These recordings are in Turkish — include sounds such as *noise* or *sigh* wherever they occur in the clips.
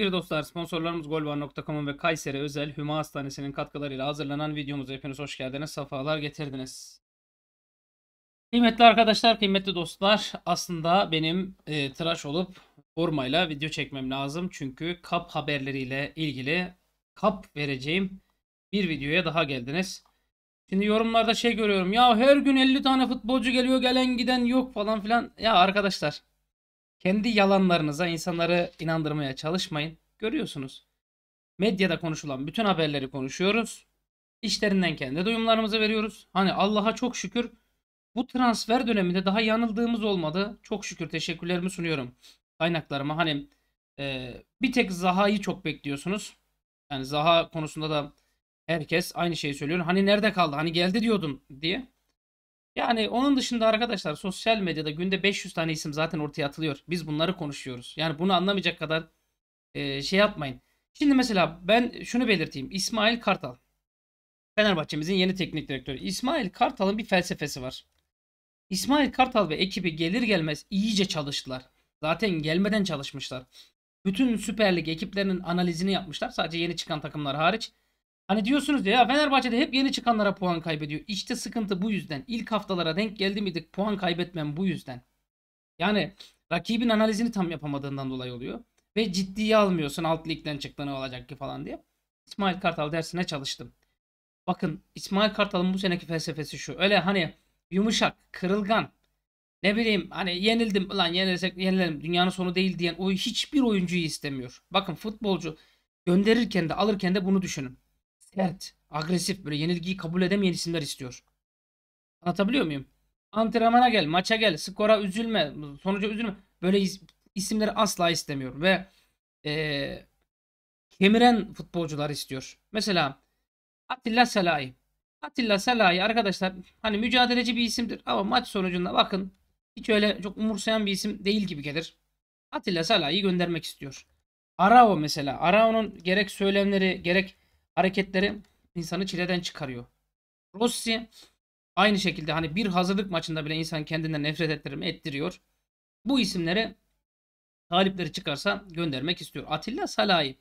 Sevgili dostlar sponsorlarımız golvar.com'un ve Kayseri Özel Hüma Hastanesi'nin katkılarıyla hazırlanan videomuza hepiniz hoş geldiniz. Safalar getirdiniz. Kıymetli arkadaşlar, kıymetli dostlar aslında benim e, tıraş olup formayla video çekmem lazım. Çünkü kap haberleriyle ilgili kap vereceğim bir videoya daha geldiniz. Şimdi yorumlarda şey görüyorum ya her gün 50 tane futbolcu geliyor gelen giden yok falan filan. Ya arkadaşlar kendi yalanlarınıza insanları inandırmaya çalışmayın. Görüyorsunuz. Medyada konuşulan bütün haberleri konuşuyoruz. İşlerinden kendi duyumlarımızı veriyoruz. Hani Allah'a çok şükür bu transfer döneminde daha yanıldığımız olmadı. Çok şükür teşekkürlerimi sunuyorum kaynaklarıma. Hani e, bir tek Zaha'yı çok bekliyorsunuz. Yani Zaha konusunda da herkes aynı şeyi söylüyor. Hani nerede kaldı? Hani geldi diyordum diye. Yani onun dışında arkadaşlar sosyal medyada günde 500 tane isim zaten ortaya atılıyor. Biz bunları konuşuyoruz. Yani bunu anlamayacak kadar e, şey yapmayın. Şimdi mesela ben şunu belirteyim. İsmail Kartal. Fenerbahçe'mizin yeni teknik direktörü. İsmail Kartal'ın bir felsefesi var. İsmail Kartal ve ekibi gelir gelmez iyice çalıştılar. Zaten gelmeden çalışmışlar. Bütün Süper Lig ekiplerinin analizini yapmışlar. Sadece yeni çıkan takımlar hariç. Hani diyorsunuz ya Fenerbahçe'de hep yeni çıkanlara puan kaybediyor. İşte sıkıntı bu yüzden. İlk haftalara denk geldi miydik puan kaybetmem bu yüzden. Yani rakibin analizini tam yapamadığından dolayı oluyor. Ve ciddiye almıyorsun alt ligden çıktı olacak ki falan diye. İsmail Kartal dersine çalıştım. Bakın İsmail Kartal'ın bu seneki felsefesi şu. Öyle hani yumuşak, kırılgan, ne bileyim hani yenildim lan yenilsek yenilelim dünyanın sonu değil diyen o hiçbir oyuncuyu istemiyor. Bakın futbolcu gönderirken de alırken de bunu düşünün sert, agresif böyle yenilgiyi kabul edemeyen isimler istiyor. Anlatabiliyor muyum? Antrenmana gel, maça gel, skora üzülme, sonuca üzülme. Böyle isimleri asla istemiyor ve e, kemiren futbolcular istiyor. Mesela Atilla Salahi. Atilla Salahi arkadaşlar hani mücadeleci bir isimdir ama maç sonucunda bakın hiç öyle çok umursayan bir isim değil gibi gelir. Atilla Salahi'yi göndermek istiyor. Arao mesela. Arao'nun gerek söylemleri gerek hareketleri insanı çileden çıkarıyor. Rossi aynı şekilde hani bir hazırlık maçında bile insan kendinden nefret ettirme ettiriyor. Bu isimlere talipleri çıkarsa göndermek istiyor. Atilla Salahi.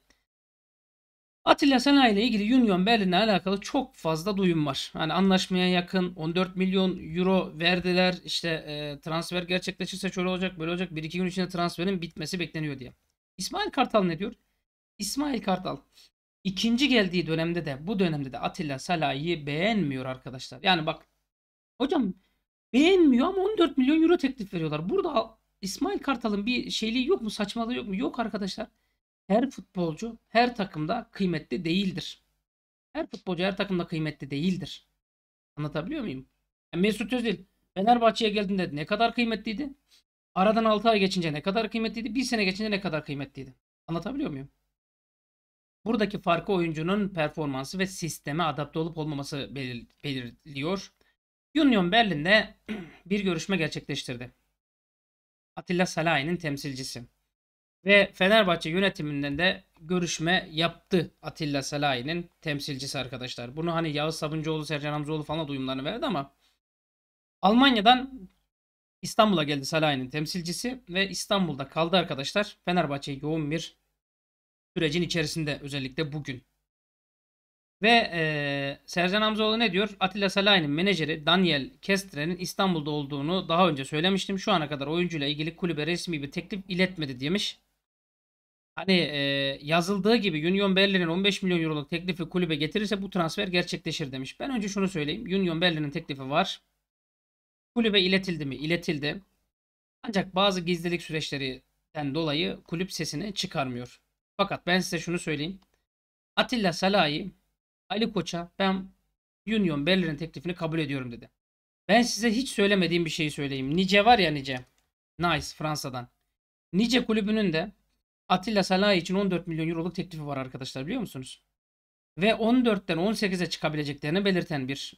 Atilla Sanayi ile ilgili Union Berlin'le alakalı çok fazla duyum var. Hani anlaşmaya yakın 14 milyon euro verdiler. İşte e, transfer gerçekleşirse şöyle olacak böyle olacak. 1-2 gün içinde transferin bitmesi bekleniyor diye. İsmail Kartal ne diyor? İsmail Kartal ikinci geldiği dönemde de bu dönemde de Atilla Salah'yı beğenmiyor arkadaşlar. Yani bak hocam beğenmiyor ama 14 milyon euro teklif veriyorlar. Burada İsmail Kartal'ın bir şeyliği yok mu saçmalığı yok mu? Yok arkadaşlar. Her futbolcu her takımda kıymetli değildir. Her futbolcu her takımda kıymetli değildir. Anlatabiliyor muyum? Yani Mesut Özil Fenerbahçe'ye geldiğinde ne kadar kıymetliydi? Aradan 6 ay geçince ne kadar kıymetliydi? 1 sene geçince ne kadar kıymetliydi? Anlatabiliyor muyum? Buradaki farkı oyuncunun performansı ve sisteme adapte olup olmaması belir belirliyor. Union Berlin'de *clears throat* bir görüşme gerçekleştirdi. Atilla Salahi'nin temsilcisi. Ve Fenerbahçe yönetiminden de görüşme yaptı Atilla Salahi'nin temsilcisi arkadaşlar. Bunu hani Yağız Sabuncuoğlu, Sercan Hamzoğlu falan duyumlarını verdi ama Almanya'dan İstanbul'a geldi Salahi'nin temsilcisi ve İstanbul'da kaldı arkadaşlar. Fenerbahçe yoğun bir sürecin içerisinde özellikle bugün. Ve e, Sercan Hamzoğlu ne diyor? Atilla Salahin'in menajeri Daniel Kestre'nin İstanbul'da olduğunu daha önce söylemiştim. Şu ana kadar oyuncuyla ilgili kulübe resmi bir teklif iletmedi demiş. Hani e, yazıldığı gibi Union Berlin'in 15 milyon euroluk teklifi kulübe getirirse bu transfer gerçekleşir demiş. Ben önce şunu söyleyeyim. Union Berlin'in teklifi var. Kulübe iletildi mi? İletildi. Ancak bazı gizlilik süreçlerinden dolayı kulüp sesini çıkarmıyor. Fakat ben size şunu söyleyeyim. Atilla Salahi, Ali Koç'a ben Union Berlin'in teklifini kabul ediyorum dedi. Ben size hiç söylemediğim bir şeyi söyleyeyim. Nice var ya Nice. Nice Fransa'dan. Nice kulübünün de Atilla Salahi için 14 milyon euroluk teklifi var arkadaşlar biliyor musunuz? Ve 14'ten 18'e çıkabileceklerini belirten bir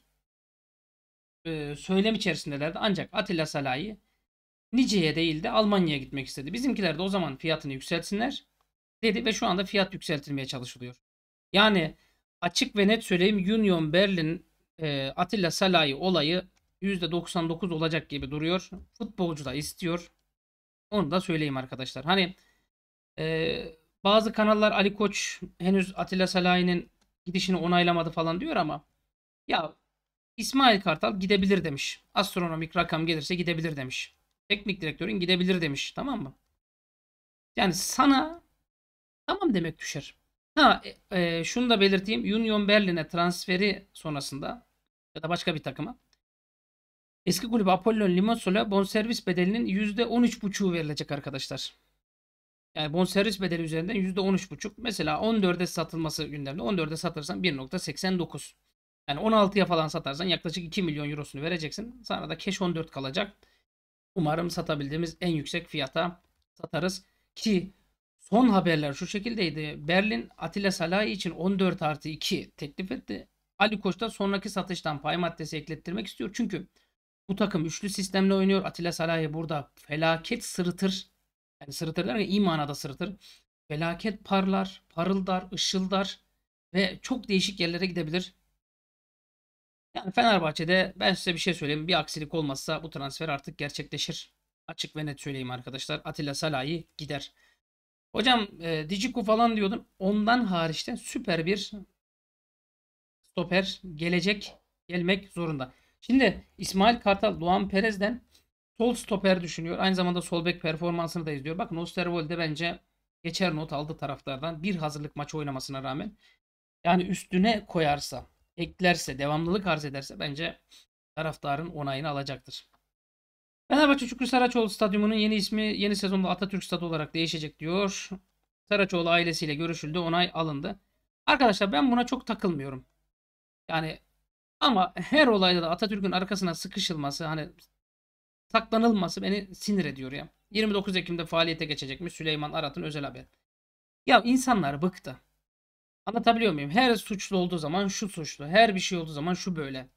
e, söylem içerisindelerdi. Ancak Atilla Salahi Nice'ye değil de Almanya'ya gitmek istedi. Bizimkiler de o zaman fiyatını yükseltsinler dedi ve şu anda fiyat yükseltilmeye çalışılıyor. Yani açık ve net söyleyeyim Union Berlin e, Atilla Salah'ı olayı %99 olacak gibi duruyor. Futbolcu da istiyor. Onu da söyleyeyim arkadaşlar. Hani e, bazı kanallar Ali Koç henüz Atilla Salah'ın gidişini onaylamadı falan diyor ama ya İsmail Kartal gidebilir demiş. Astronomik rakam gelirse gidebilir demiş. Teknik direktörün gidebilir demiş. Tamam mı? Yani sana tamam demek düşer. Ha e, e, şunu da belirteyim. Union Berlin'e transferi sonrasında ya da başka bir takıma eski kulüp Apollon Limassol'a bonservis bedelinin %13,5'u verilecek arkadaşlar. Yani bonservis bedeli üzerinden %13,5. Mesela 14'e satılması gündemde. 14'e satırsan 1.89. Yani 16'ya falan satarsan yaklaşık 2 milyon eurosunu vereceksin. Sana da cash 14 kalacak. Umarım satabildiğimiz en yüksek fiyata satarız. Ki Son haberler şu şekildeydi. Berlin Atilla Salahi için 14 artı 2 teklif etti. Ali Koç da sonraki satıştan pay maddesi eklettirmek istiyor. Çünkü bu takım üçlü sistemle oynuyor. Atilla Salahi burada felaket sırıtır. Yani sırıtır derken iyi manada sırıtır. Felaket parlar, parıldar, ışıldar ve çok değişik yerlere gidebilir. Yani Fenerbahçe'de ben size bir şey söyleyeyim. Bir aksilik olmazsa bu transfer artık gerçekleşir. Açık ve net söyleyeyim arkadaşlar. Atilla Salahi gider. Hocam e, Diciku falan diyordum, Ondan hariçte süper bir stoper gelecek gelmek zorunda. Şimdi İsmail Kartal Luan Perez'den sol stoper düşünüyor. Aynı zamanda sol bek performansını da izliyor. Bakın Osterwolde bence geçer not aldı taraftardan. Bir hazırlık maçı oynamasına rağmen. Yani üstüne koyarsa, eklerse, devamlılık arz ederse bence taraftarın onayını alacaktır. Fenerbahçe Şükrü Saraçoğlu Stadyumu'nun yeni ismi yeni sezonda Atatürk Stadı olarak değişecek diyor. Saraçoğlu ailesiyle görüşüldü. Onay alındı. Arkadaşlar ben buna çok takılmıyorum. Yani ama her olayda da Atatürk'ün arkasına sıkışılması hani saklanılması beni sinir ediyor ya. 29 Ekim'de faaliyete geçecekmiş Süleyman Arat'ın özel haber. Ya insanlar bıktı. Anlatabiliyor muyum? Her suçlu olduğu zaman şu suçlu. Her bir şey olduğu zaman şu böyle.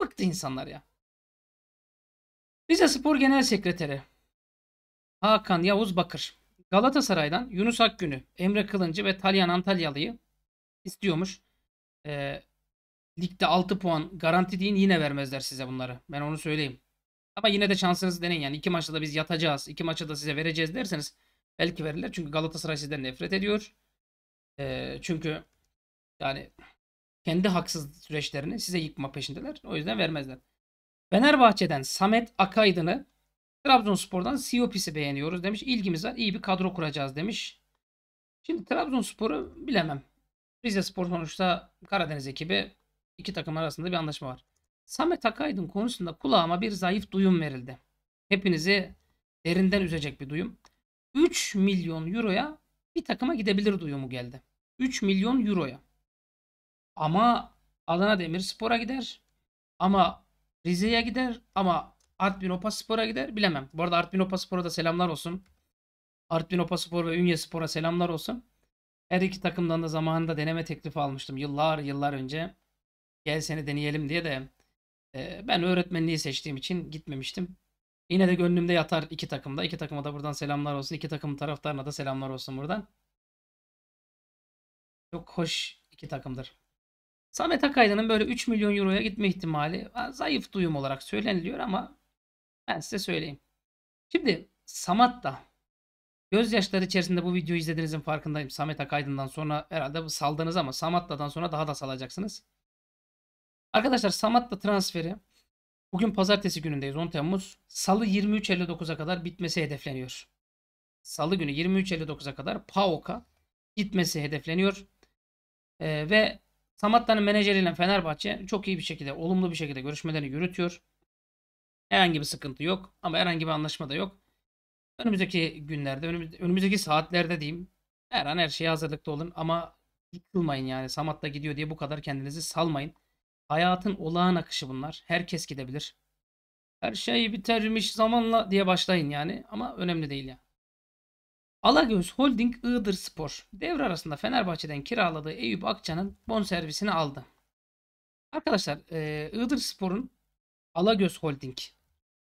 Bıktı insanlar ya. Rize Spor Genel Sekreteri Hakan Yavuz Bakır Galatasaray'dan Yunus Akgün'ü, Emre Kılıncı ve Talyan Antalyalı'yı istiyormuş. E, ligde 6 puan garanti deyin yine vermezler size bunları. Ben onu söyleyeyim. Ama yine de şansınızı deneyin yani. iki maçta da biz yatacağız. iki maçta da size vereceğiz derseniz belki verirler. Çünkü Galatasaray sizden nefret ediyor. E, çünkü yani kendi haksız süreçlerini size yıkma peşindeler. O yüzden vermezler. Fenerbahçe'den Samet Akaydın'ı Trabzonspor'dan Siopis'i beğeniyoruz demiş. İlgimiz var. İyi bir kadro kuracağız demiş. Şimdi Trabzonspor'u bilemem. spor sonuçta Karadeniz ekibi iki takım arasında bir anlaşma var. Samet Akaydın konusunda kulağıma bir zayıf duyum verildi. Hepinizi derinden üzecek bir duyum. 3 milyon euroya bir takıma gidebilir duyumu geldi. 3 milyon euroya. Ama Adana Demirspor'a gider. Ama Rize'ye gider ama Artvin Opaspor'a gider bilemem. Bu arada Artvin Opaspor'a da selamlar olsun. Artvin Opaspor ve Ünye Spor'a selamlar olsun. Her iki takımdan da zamanında deneme teklifi almıştım yıllar yıllar önce. Gel seni deneyelim diye de e, ben öğretmenliği seçtiğim için gitmemiştim. Yine de gönlümde yatar iki takımda. İki takıma da buradan selamlar olsun. İki takımın taraftarına da selamlar olsun buradan. Çok hoş iki takımdır. Samet Akaydın'ın böyle 3 milyon euroya gitme ihtimali zayıf duyum olarak söyleniliyor ama ben size söyleyeyim. Şimdi Samat da gözyaşları içerisinde bu videoyu izlediğinizin farkındayım. Samet Akaydın'dan sonra herhalde saldınız ama Samatta'dan sonra daha da salacaksınız. Arkadaşlar Samatta transferi bugün pazartesi günündeyiz 10 Temmuz. Salı 23.59'a kadar bitmesi hedefleniyor. Salı günü 23.59'a kadar PAOK'a gitmesi hedefleniyor. Ee, ve Samatta'nın menajeriyle Fenerbahçe çok iyi bir şekilde, olumlu bir şekilde görüşmelerini yürütüyor. Herhangi bir sıkıntı yok ama herhangi bir anlaşma da yok. Önümüzdeki günlerde, önümüzdeki saatlerde diyeyim her an her şeye hazırlıklı olun ama yıkılmayın yani. Samat'ta gidiyor diye bu kadar kendinizi salmayın. Hayatın olağan akışı bunlar. Herkes gidebilir. Her şey bitermiş zamanla diye başlayın yani ama önemli değil ya. Yani. Alagöz Holding Iğdır Spor devre arasında Fenerbahçe'den kiraladığı Eyüp Akça'nın bonservisini aldı. Arkadaşlar e, Iğdır Spor'un Alagöz Holding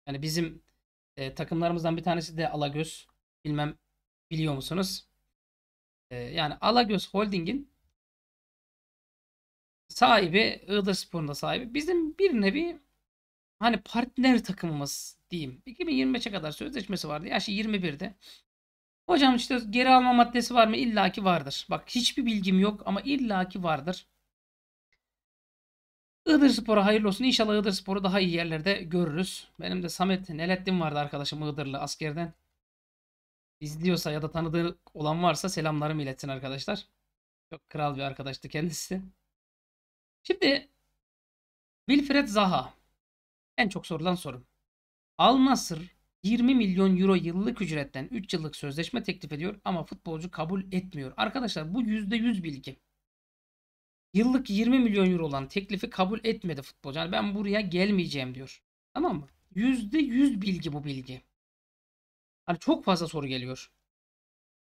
yani bizim e, takımlarımızdan bir tanesi de Alagöz bilmem biliyor musunuz? E, yani Alagöz Holding'in sahibi Iğdır Spor'un da sahibi bizim bir nevi hani partner takımımız diyeyim. 2025'e kadar sözleşmesi vardı. Yaşı 21'de. Hocam işte geri alma maddesi var mı? İlla ki vardır. Bak hiçbir bilgim yok ama illa ki vardır. Iğdır Spor'a hayırlı olsun. İnşallah Iğdır Spor'u daha iyi yerlerde görürüz. Benim de Samet Nelettin vardı arkadaşım Iğdırlı askerden. İzliyorsa ya da tanıdığı olan varsa selamlarımı iletsin arkadaşlar. Çok kral bir arkadaştı kendisi. Şimdi Wilfred Zaha. En çok sorulan soru. Al Nasır 20 milyon euro yıllık ücretten 3 yıllık sözleşme teklif ediyor ama futbolcu kabul etmiyor. Arkadaşlar bu %100 bilgi. Yıllık 20 milyon euro olan teklifi kabul etmedi futbolcu. Yani ben buraya gelmeyeceğim diyor. Tamam mı? %100 bilgi bu bilgi. Hani çok fazla soru geliyor.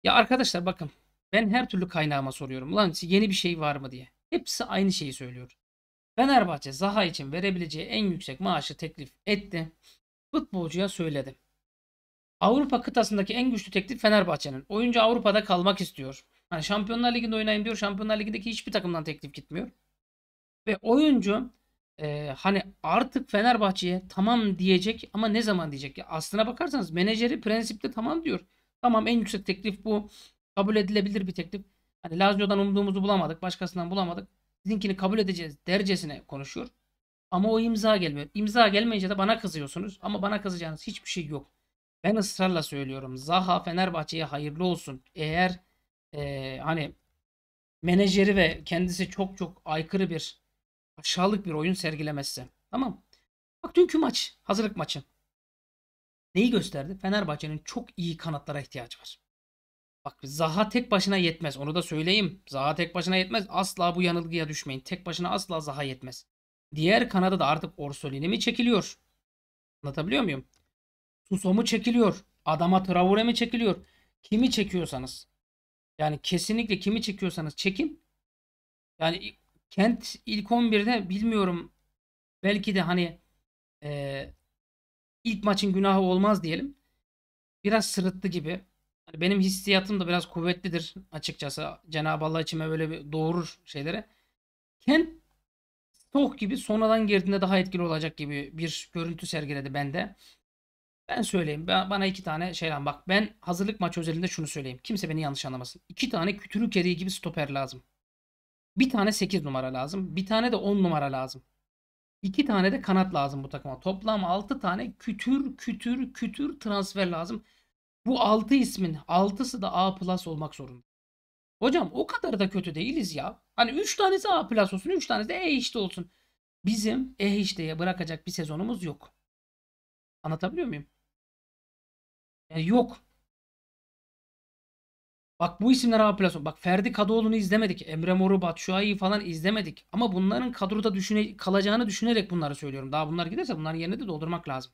Ya arkadaşlar bakın ben her türlü kaynağıma soruyorum. Lan yeni bir şey var mı diye. Hepsi aynı şeyi söylüyor. Fenerbahçe Zaha için verebileceği en yüksek maaşı teklif etti. Futbolcuya söyledi. Avrupa kıtasındaki en güçlü teklif Fenerbahçe'nin. Oyuncu Avrupa'da kalmak istiyor. Hani Şampiyonlar Ligi'nde oynayayım diyor. Şampiyonlar Ligi'ndeki hiçbir takımdan teklif gitmiyor. Ve oyuncu e, hani artık Fenerbahçe'ye tamam diyecek ama ne zaman diyecek? Ya aslına bakarsanız menajeri prensipte tamam diyor. Tamam en yüksek teklif bu. Kabul edilebilir bir teklif. Hani Lazio'dan umduğumuzu bulamadık. Başkasından bulamadık. Sizinkini kabul edeceğiz dercesine konuşuyor. Ama o imza gelmiyor. İmza gelmeyince de bana kızıyorsunuz. Ama bana kızacağınız hiçbir şey yok. Ben ısrarla söylüyorum. Zaha Fenerbahçe'ye hayırlı olsun. Eğer e, hani menajeri ve kendisi çok çok aykırı bir aşağılık bir oyun sergilemezse. Tamam. Bak dünkü maç, hazırlık maçı. Neyi gösterdi? Fenerbahçe'nin çok iyi kanatlara ihtiyacı var. Bak Zaha tek başına yetmez. Onu da söyleyeyim. Zaha tek başına yetmez. Asla bu yanılgıya düşmeyin. Tek başına asla Zaha yetmez. Diğer kanada da artık Orsolini mi çekiliyor? Anlatabiliyor muyum? Suso mu çekiliyor? Adama Traore mi çekiliyor? Kimi çekiyorsanız. Yani kesinlikle kimi çekiyorsanız çekin. Yani Kent ilk 11'de bilmiyorum belki de hani e, ilk maçın günahı olmaz diyelim. Biraz sırıttı gibi. Yani benim hissiyatım da biraz kuvvetlidir açıkçası. Cenab-ı Allah içime böyle bir doğurur şeylere. Kent Stoke gibi sonradan girdiğinde daha etkili olacak gibi bir görüntü sergiledi bende. Ben söyleyeyim. Ben, bana iki tane şey lan bak. Ben hazırlık maçı özelinde şunu söyleyeyim. Kimse beni yanlış anlamasın. İki tane kütürü eriği gibi stoper lazım. Bir tane 8 numara lazım. Bir tane de 10 numara lazım. İki tane de kanat lazım bu takıma. Toplam 6 tane kütür kütür kütür transfer lazım. Bu 6 ismin 6'sı da A plus olmak zorunda. Hocam o kadar da kötü değiliz ya. Hani 3 tanesi A plus olsun 3 tanesi de E işte olsun. Bizim E işteye bırakacak bir sezonumuz yok. Anlatabiliyor muyum? Yani e, yok. Bak bu isimler A platform. Bak Ferdi Kadıoğlu'nu izlemedik. Emre Mor'u, Batşuay'ı falan izlemedik. Ama bunların kadroda düşüne, kalacağını düşünerek bunları söylüyorum. Daha bunlar giderse bunların yerine de doldurmak lazım.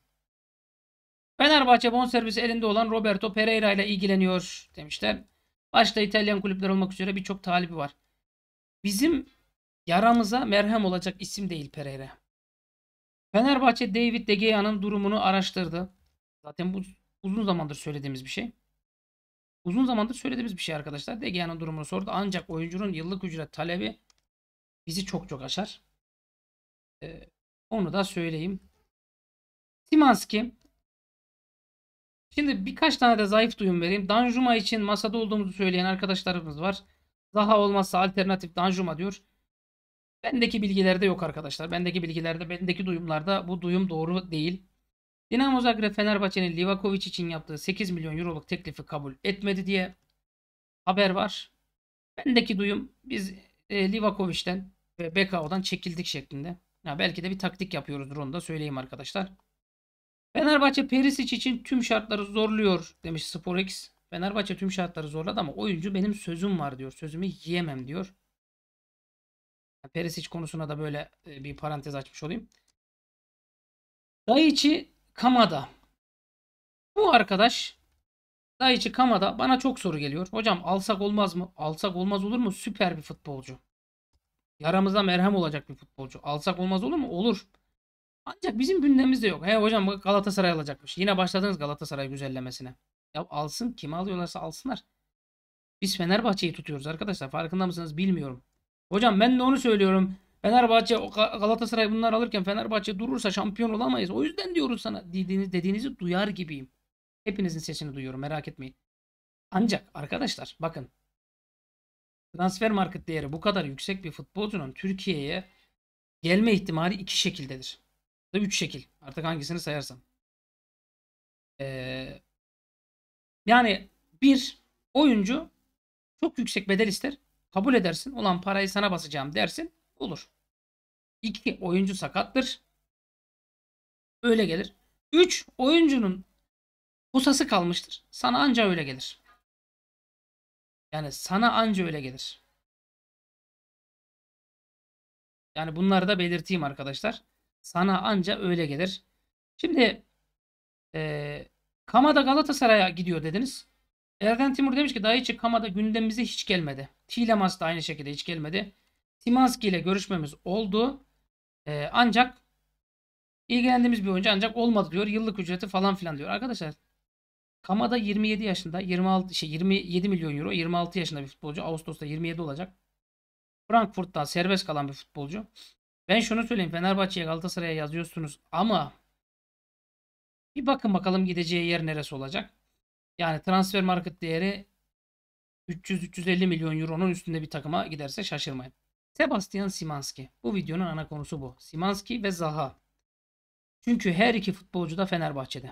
Fenerbahçe bonservisi elinde olan Roberto Pereira ile ilgileniyor demişler. Başta İtalyan kulüpler olmak üzere birçok talibi var. Bizim yaramıza merhem olacak isim değil Pereira. Fenerbahçe David De Gea'nın durumunu araştırdı. Zaten bu Uzun zamandır söylediğimiz bir şey. Uzun zamandır söylediğimiz bir şey arkadaşlar. Degea'nın durumunu sordu. Ancak oyuncunun yıllık ücret talebi bizi çok çok aşar. Ee, onu da söyleyeyim. Simanski Şimdi birkaç tane de zayıf duyum vereyim. Danjuma için masada olduğumuzu söyleyen arkadaşlarımız var. Zaha olmazsa alternatif Danjuma diyor. Bendeki bilgilerde yok arkadaşlar. Bendeki bilgilerde, bendeki duyumlarda bu duyum doğru değil. Dinamo Zagreb Fenerbahçe'nin Livakovic için yaptığı 8 milyon euroluk teklifi kabul etmedi diye haber var. Bendeki duyum biz e, Livakovic'den ve BKO'dan çekildik şeklinde. Ya belki de bir taktik yapıyoruzdur onu da söyleyeyim arkadaşlar. Fenerbahçe Perisic için tüm şartları zorluyor demiş SporX. Fenerbahçe tüm şartları zorladı ama oyuncu benim sözüm var diyor. Sözümü yiyemem diyor. Perisic konusuna da böyle e, bir parantez açmış olayım. Daichi Kamada. Bu arkadaş Daichi Kamada bana çok soru geliyor. Hocam alsak olmaz mı? Alsak olmaz olur mu? Süper bir futbolcu. Yaramıza merhem olacak bir futbolcu. Alsak olmaz olur mu? Olur. Ancak bizim gündemimizde yok. He hocam Galatasaray alacakmış. Yine başladınız Galatasaray güzellemesine. Ya alsın. Kimi alıyorlarsa alsınlar. Biz Fenerbahçe'yi tutuyoruz arkadaşlar. Farkında mısınız bilmiyorum. Hocam ben de onu söylüyorum. Fenerbahçe, Galatasaray bunlar alırken Fenerbahçe durursa şampiyon olamayız. O yüzden diyoruz sana dediğiniz, dediğinizi duyar gibiyim. Hepinizin sesini duyuyorum merak etmeyin. Ancak arkadaşlar bakın transfer market değeri bu kadar yüksek bir futbolcunun Türkiye'ye gelme ihtimali iki şekildedir. Da üç şekil. Artık hangisini sayarsam. Ee, yani bir oyuncu çok yüksek bedel ister. Kabul edersin. Olan parayı sana basacağım dersin. Olur. 2. Oyuncu sakattır. Öyle gelir. 3. Oyuncunun pusası kalmıştır. Sana anca öyle gelir. Yani sana anca öyle gelir. Yani bunları da belirteyim arkadaşlar. Sana anca öyle gelir. Şimdi e, Kamada Galatasaray'a gidiyor dediniz. Erden Timur demiş ki daha Kamada gündemimize hiç gelmedi. Tilemas da aynı şekilde hiç gelmedi. Simanski ile görüşmemiz oldu. Ee, ancak ilgilendiğimiz bir oyuncu ancak olmadı diyor. Yıllık ücreti falan filan diyor. Arkadaşlar Kamada 27 yaşında 26 şey 27 milyon euro 26 yaşında bir futbolcu. Ağustos'ta 27 olacak. Frankfurt'tan serbest kalan bir futbolcu. Ben şunu söyleyeyim Fenerbahçe'ye Galatasaray'a yazıyorsunuz ama bir bakın bakalım gideceği yer neresi olacak. Yani transfer market değeri 300-350 milyon euronun üstünde bir takıma giderse şaşırmayın. Sebastian Simanski. Bu videonun ana konusu bu. Simanski ve Zaha. Çünkü her iki futbolcu da Fenerbahçe'de.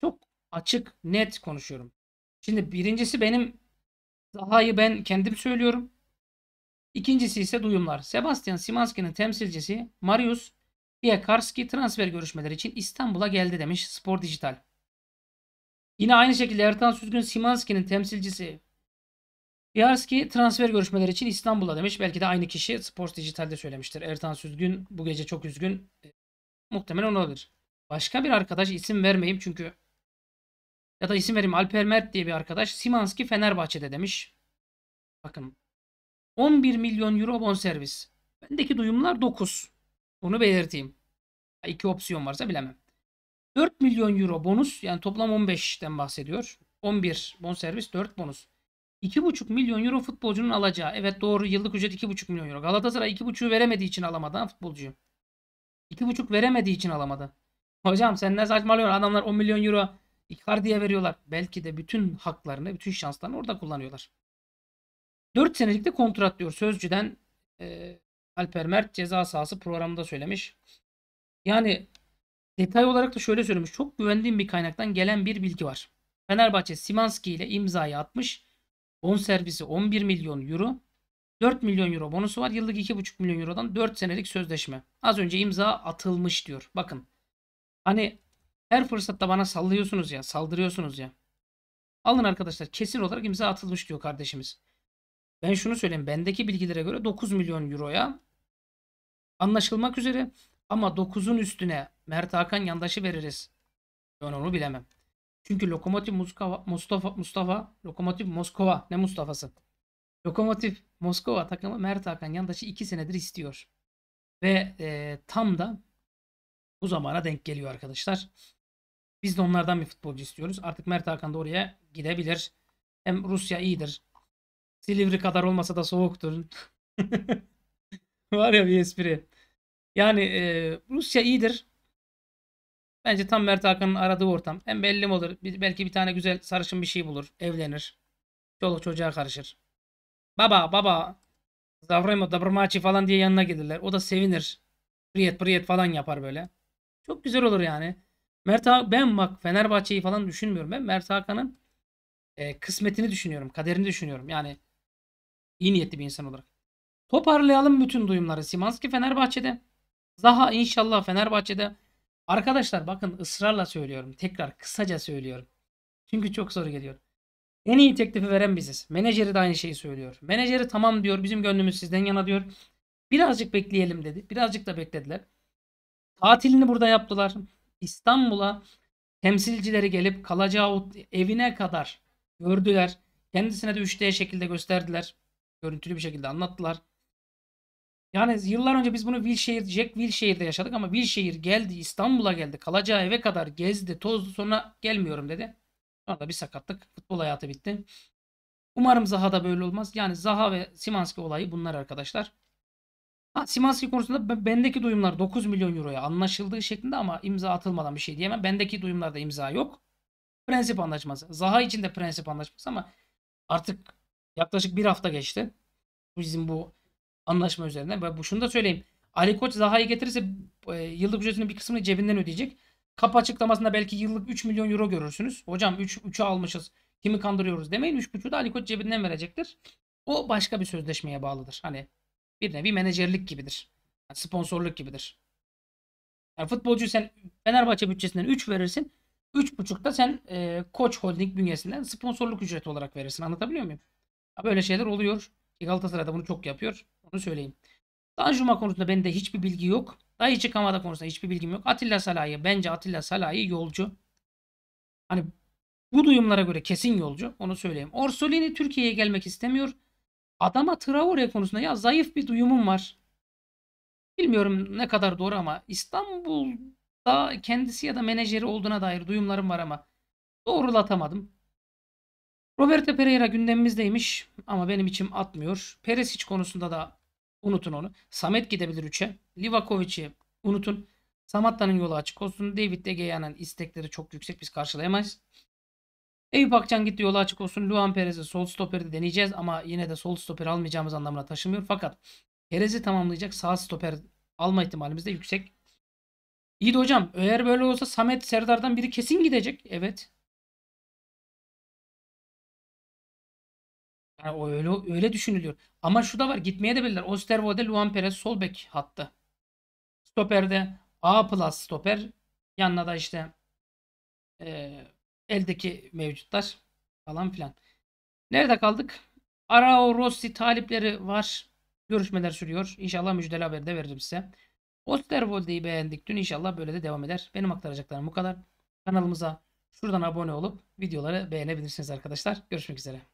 Çok açık, net konuşuyorum. Şimdi birincisi benim Zaha'yı ben kendim söylüyorum. İkincisi ise duyumlar. Sebastian Simanski'nin temsilcisi Marius Piekarski transfer görüşmeleri için İstanbul'a geldi demiş Spor Dijital. Yine aynı şekilde Ertan Süzgün Simanski'nin temsilcisi Yarski transfer görüşmeleri için İstanbul'da demiş. Belki de aynı kişi Sports Digital'de söylemiştir. Ertan Süzgün bu gece çok üzgün. E, muhtemelen olabilir. Başka bir arkadaş isim vermeyeyim çünkü ya da isim vereyim Alper Mert diye bir arkadaş Simanski Fenerbahçe'de demiş. Bakın 11 milyon euro bonservis. Bendeki duyumlar 9. Bunu belirteyim. İki opsiyon varsa bilemem. 4 milyon euro bonus yani toplam 15'ten bahsediyor. 11 bonservis 4 bonus. 2,5 milyon euro futbolcunun alacağı. Evet doğru yıllık ücret 2,5 milyon euro. Galatasaray 2,5'ü veremediği için alamadı ha futbolcuyu. 2,5 veremediği için alamadı. Hocam sen ne saçmalıyorsun? Adamlar 10 milyon euro Icardi'ye veriyorlar. Belki de bütün haklarını, bütün şanslarını orada kullanıyorlar. 4 senelik de kontrat diyor. Sözcüden e, Alper Mert ceza sahası programında söylemiş. Yani detay olarak da şöyle söylemiş. Çok güvendiğim bir kaynaktan gelen bir bilgi var. Fenerbahçe Simanski ile imzayı atmış. 10 servisi 11 milyon euro. 4 milyon euro bonusu var. Yıllık 2,5 milyon eurodan 4 senelik sözleşme. Az önce imza atılmış diyor. Bakın. Hani her fırsatta bana sallıyorsunuz ya. Saldırıyorsunuz ya. Alın arkadaşlar kesin olarak imza atılmış diyor kardeşimiz. Ben şunu söyleyeyim. Bendeki bilgilere göre 9 milyon euroya anlaşılmak üzere ama 9'un üstüne Mert Hakan yandaşı veririz. Ben onu bilemem. Çünkü Lokomotiv Mustafa, Mustafa, Mustafa, Lokomotiv Moskova, ne Mustafa'sı? Lokomotiv Moskova takımı Mert Hakan Yandaş'ı 2 senedir istiyor. Ve e, tam da bu zamana denk geliyor arkadaşlar. Biz de onlardan bir futbolcu istiyoruz. Artık Mert Hakan da oraya gidebilir. Hem Rusya iyidir. Silivri kadar olmasa da soğuktur. *laughs* Var ya bir espri. Yani e, Rusya iyidir. Bence tam Mert Hakan'ın aradığı ortam. Hem belli olur. Belki bir tane güzel sarışın bir şey bulur. Evlenir. Çoluk çocuğa karışır. Baba baba. Zavremo Dabrmaçi falan diye yanına gelirler. O da sevinir. Priyet priyet falan yapar böyle. Çok güzel olur yani. Mert Hakan, ben bak Fenerbahçe'yi falan düşünmüyorum. Ben Mert Hakan'ın e, kısmetini düşünüyorum. Kaderini düşünüyorum. Yani iyi niyetli bir insan olarak. Toparlayalım bütün duyumları. Simanski Fenerbahçe'de. Zaha inşallah Fenerbahçe'de. Arkadaşlar bakın ısrarla söylüyorum. Tekrar kısaca söylüyorum. Çünkü çok zor geliyor. En iyi teklifi veren biziz. Menajeri de aynı şeyi söylüyor. Menajeri tamam diyor. Bizim gönlümüz sizden yana diyor. Birazcık bekleyelim dedi. Birazcık da beklediler. Tatilini burada yaptılar. İstanbul'a temsilcileri gelip kalacağı evine kadar gördüler. Kendisine de 3D şekilde gösterdiler. Görüntülü bir şekilde anlattılar. Yani yıllar önce biz bunu Wilshire, Jack Wilshire'de yaşadık ama Wilshire geldi İstanbul'a geldi. Kalacağı eve kadar gezdi tozdu sonra gelmiyorum dedi. Sonra da bir sakatlık futbol hayatı bitti. Umarım Zaha da böyle olmaz. Yani Zaha ve Simanski olayı bunlar arkadaşlar. Ha, Simanski konusunda bendeki duyumlar 9 milyon euroya anlaşıldığı şeklinde ama imza atılmadan bir şey diyemem. Bendeki duyumlarda imza yok. Prensip anlaşması. Zaha için de prensip anlaşması ama artık yaklaşık bir hafta geçti. Bizim bu Anlaşma üzerinden. Bu şunu da söyleyeyim. Ali Koç iyi getirirse e, yıllık ücretinin bir kısmını cebinden ödeyecek. Kapı açıklamasında belki yıllık 3 milyon euro görürsünüz. Hocam 3, 3'ü almışız. Kimi kandırıyoruz demeyin. 3.5'ü da Ali Koç cebinden verecektir. O başka bir sözleşmeye bağlıdır. Hani bir nevi menajerlik gibidir. Yani sponsorluk gibidir. Yani futbolcuyu sen Fenerbahçe bütçesinden 3 verirsin. da sen e, Koç Holding bünyesinden sponsorluk ücreti olarak verirsin. Anlatabiliyor muyum? Böyle şeyler oluyor. Galatasaray da bunu çok yapıyor. Onu söyleyeyim. Danjuma konusunda bende hiçbir bilgi yok. Dayıcı Kamada konusunda hiçbir bilgim yok. Atilla Salahi bence Atilla Salahi yolcu. Hani bu duyumlara göre kesin yolcu. Onu söyleyeyim. Orsolini Türkiye'ye gelmek istemiyor. Adama Traore konusunda ya zayıf bir duyumum var. Bilmiyorum ne kadar doğru ama İstanbul'da kendisi ya da menajeri olduğuna dair duyumlarım var ama doğrulatamadım. Roberto Pereira gündemimizdeymiş ama benim içim atmıyor. Peresic konusunda da unutun onu. Samet gidebilir 3'e. Livakovic'i unutun. Samatta'nın yolu açık olsun. David De Gea'nın istekleri çok yüksek biz karşılayamayız. Eyüp Akcan gitti yolu açık olsun. Luan Perez'i sol stoperde deneyeceğiz ama yine de sol stoper almayacağımız anlamına taşımıyor. Fakat Perez'i tamamlayacak sağ stoper alma ihtimalimiz de yüksek. İyi de hocam eğer böyle olsa Samet Serdar'dan biri kesin gidecek. Evet Ha, o öyle öyle düşünülüyor. Ama şu da var gitmeye de bilirler. Osterwolde Luan Perez sol bek hattı. Stoperde A plus stoper. Yanına da işte e, eldeki mevcutlar falan filan. Nerede kaldık? Arao Rossi talipleri var. Görüşmeler sürüyor. İnşallah müjdeli haber de veririm size. Osterwolde'yi beğendik. Dün inşallah böyle de devam eder. Benim aktaracaklarım bu kadar. Kanalımıza şuradan abone olup videoları beğenebilirsiniz arkadaşlar. Görüşmek üzere.